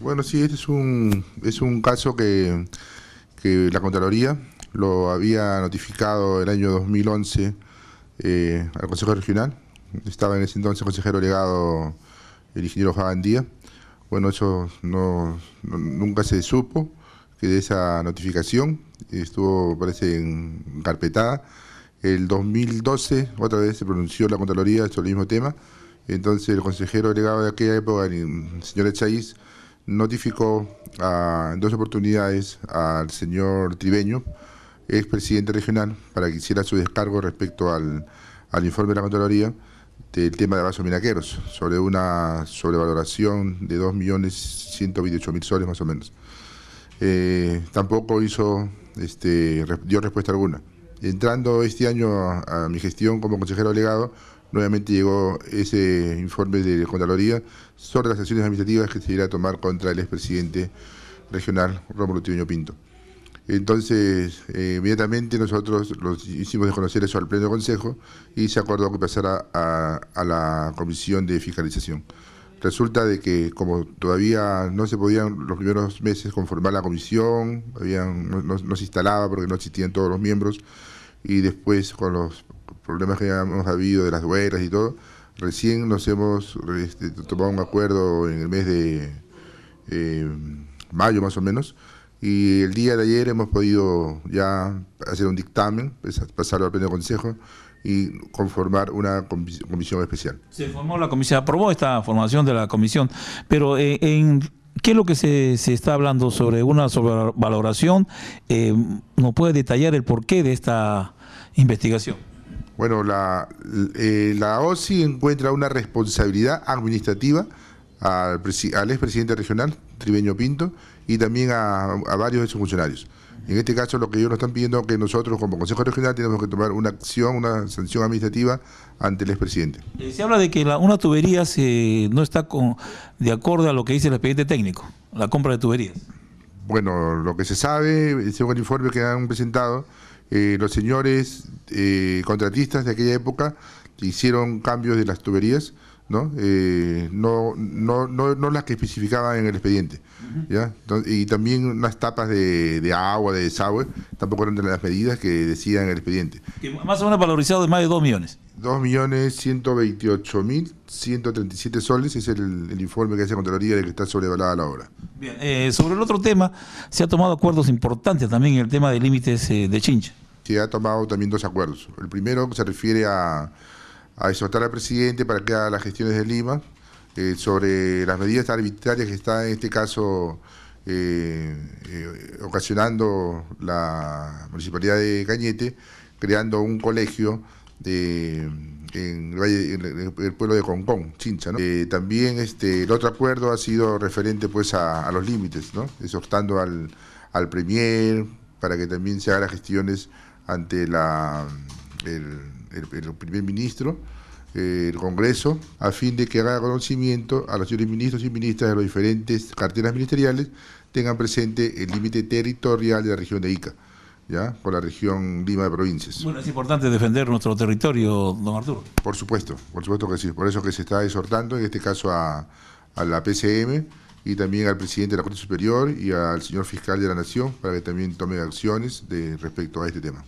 Bueno, sí, este es un, es un caso que, la Contraloría lo había notificado el año 2011 eh, al Consejo Regional. Estaba en ese entonces consejero legado el ingeniero Díaz. Bueno, eso no, nunca se supo que de esa notificación estuvo, parece, en carpetada. El 2012 otra vez se pronunció la Contraloría sobre el mismo tema. Entonces el consejero delegado de aquella época, el señor Echaíz, notificó ah, en dos oportunidades al señor Tribeño, presidente regional, para que hiciera su descargo respecto al, informe de la Contraloría del tema de vasos minaqueros, sobre una sobrevaloración de 2.128.000 soles más o menos. Eh, tampoco hizo, este, dio respuesta alguna. Entrando este año a mi gestión como consejero delegado, Nuevamente llegó ese informe de Contraloría sobre las acciones administrativas que se irá a tomar contra el expresidente regional Rómulo Tibeño Pinto. Entonces, eh, inmediatamente nosotros los hicimos desconocer eso al Pleno Consejo y se acordó que pasara a, la Comisión de Fiscalización. Resulta de que como todavía no se podían los primeros meses conformar la comisión, no se instalaba porque no existían todos los miembros, y después con los problemas que hemos habido de las duelas y todo, recién nos hemos este, tomado un acuerdo en el mes de eh, mayo más o menos, y el día de ayer hemos podido ya hacer un dictamen, pasarlo al Pleno Consejo y conformar una comisión especial. Se formó la comisión, aprobó esta formación de la comisión, pero eh, en... ¿Qué es lo que se, está hablando sobre una sobrevaloración? Eh, ¿Nos puede detallar el porqué de esta investigación? Bueno, la, eh, OSI encuentra una responsabilidad administrativa al, expresidente regional, Tribeño Pinto, y también a, varios de sus funcionarios. En este caso, lo que ellos nos están pidiendo es que nosotros, como Consejo Regional, tenemos que tomar una acción, una sanción administrativa ante el expresidente. Eh, se habla de que una tubería no está de acuerdo a lo que dice el expediente técnico, la compra de tuberías. Bueno, lo que se sabe, según el informe que han presentado, eh, los señores eh, contratistas de aquella época hicieron cambios de las tuberías eh, ¿no? no, no, no, las que especificaban en el expediente. ¿ya? y también unas tapas de, de, agua, de desagüe, tampoco eran de las medidas que decían en el expediente. más o menos valorizado de más de 2 millones. 2 millones 128 mil 137 soles es el, informe que hace Contraloría de que está sobrevalada la obra. Bien, eh, sobre el otro tema, se ha tomado acuerdos importantes también en el tema de límites eh, de Chincha. Se ha tomado también dos acuerdos. El primero se refiere a a exhortar al presidente para que haga las gestiones de Lima eh, sobre las medidas arbitrarias que está en este caso eh, eh, ocasionando la municipalidad de Cañete, creando un colegio de, en, el, pueblo de Concón, Chincha. también este, el otro acuerdo ha sido referente pues, a, los límites, ¿no? exhortando al, al Premier para que también se haga las gestiones ante la... El, el, primer ministro, eh, el Congreso, a fin de que haga conocimiento a los señores ministros y ministras de las diferentes carteras ministeriales, tengan presente el límite territorial de la región de Ica, ¿ya? con la región Lima de provincias. Bueno, es importante defender nuestro territorio, don Arturo. Por supuesto, por supuesto que sí. Por eso que se está exhortando, en este caso, a, a la PCM y también al presidente de la Corte Superior y al señor fiscal de la Nación para que también tome acciones de, respecto a este tema.